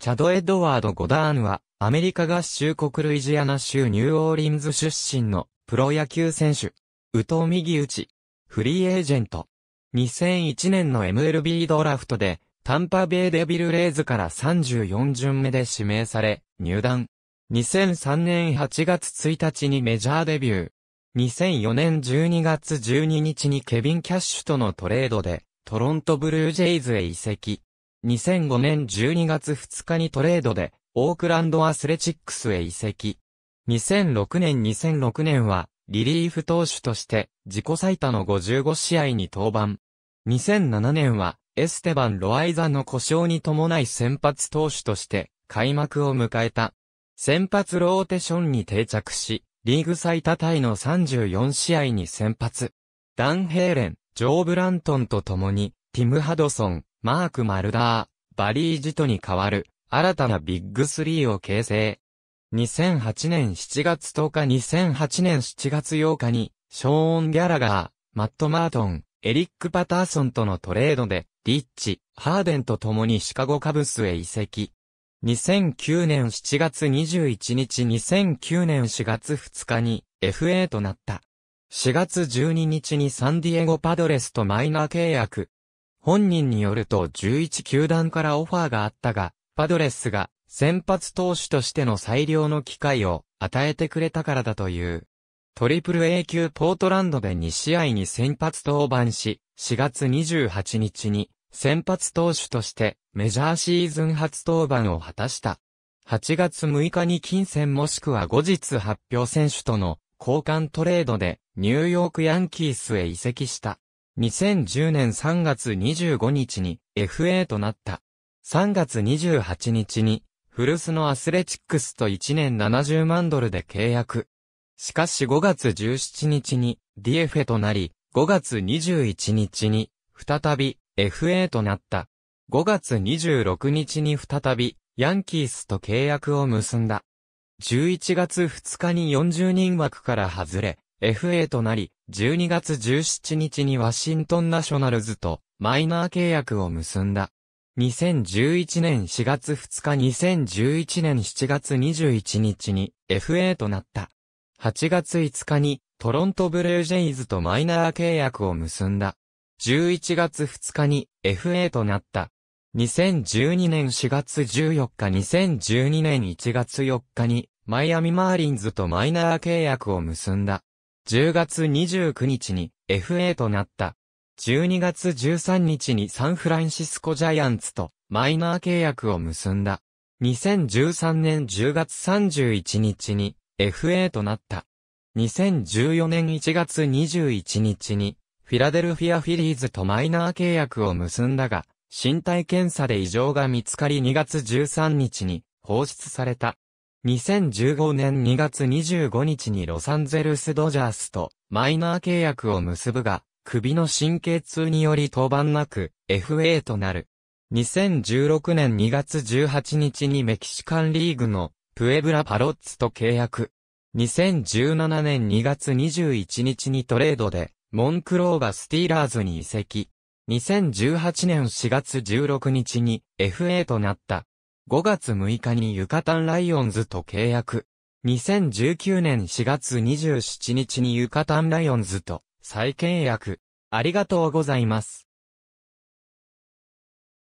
チャド・エドワード・ゴダーンは、アメリカ合衆国ルイジアナ州ニューオーリンズ出身のプロ野球選手。宇藤右ウチ。フリーエージェント。2001年の MLB ドラフトで、タンパベイデビルレイズから34巡目で指名され、入団。2003年8月1日にメジャーデビュー。2004年12月12日にケビン・キャッシュとのトレードで、トロントブルージェイズへ移籍。2005年12月2日にトレードで、オークランドアスレチックスへ移籍。2006年2006年は、リリーフ投手として、自己最多の55試合に登板。2007年は、エステバン・ロアイザの故障に伴い先発投手として、開幕を迎えた。先発ローテションに定着し、リーグ最多タイの34試合に先発。ダン・ヘーレン、ジョー・ブラントンと共に、ティム・ハドソン、マーク・マルダー、バリー・ジトに代わる、新たなビッグ3を形成。2008年7月10日2008年7月8日に、ショーン・ギャラガー、マット・マートン、エリック・パターソンとのトレードで、リッチ、ハーデンと共にシカゴカブスへ移籍。2009年7月21日2009年4月2日に FA となった。4月12日にサンディエゴパドレスとマイナー契約、本人によると11球団からオファーがあったが、パドレスが先発投手としての最良の機会を与えてくれたからだという。トリプル A 級ポートランドで2試合に先発登板し、4月28日に先発投手としてメジャーシーズン初登板を果たした。8月6日に金銭もしくは後日発表選手との交換トレードでニューヨークヤンキースへ移籍した。2010年3月25日に FA となった。3月28日に、古巣のアスレチックスと1年70万ドルで契約。しかし5月17日に DFA となり、5月21日に、再び FA となった。5月26日に再び、ヤンキースと契約を結んだ。11月2日に40人枠から外れ、FA となり、12月17日にワシントンナショナルズとマイナー契約を結んだ。2011年4月2日2011年7月21日に FA となった。8月5日にトロントブルージェイズとマイナー契約を結んだ。11月2日に FA となった。2012年4月14日2012年1月4日にマイアミマーリンズとマイナー契約を結んだ。10月29日に FA となった。12月13日にサンフランシスコジャイアンツとマイナー契約を結んだ。2013年10月31日に FA となった。2014年1月21日にフィラデルフィアフィリーズとマイナー契約を結んだが、身体検査で異常が見つかり2月13日に放出された。2015年2月25日にロサンゼルスドジャースとマイナー契約を結ぶが、首の神経痛により登板なく FA となる。2016年2月18日にメキシカンリーグのプエブラパロッツと契約。2017年2月21日にトレードで、モンクローバスティーラーズに移籍。2018年4月16日に FA となった。5月6日にユカタンライオンズと契約。2019年4月27日にユカタンライオンズと再契約。ありがとうございます。